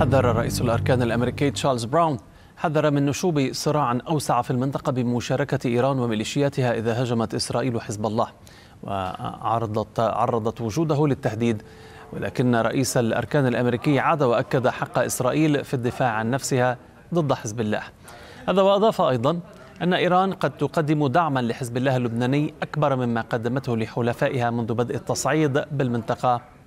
حذر رئيس الأركان الأمريكي تشارلز براون حذر من نشوب صراع أوسع في المنطقة بمشاركة إيران وميليشياتها إذا هاجمت إسرائيل حزب الله وعرضت عرضت وجوده للتهديد ولكن رئيس الأركان الأمريكي عاد وأكد حق إسرائيل في الدفاع عن نفسها ضد حزب الله هذا وأضاف أيضا أن إيران قد تقدم دعما لحزب الله اللبناني أكبر مما قدمته لحلفائها منذ بدء التصعيد بالمنطقة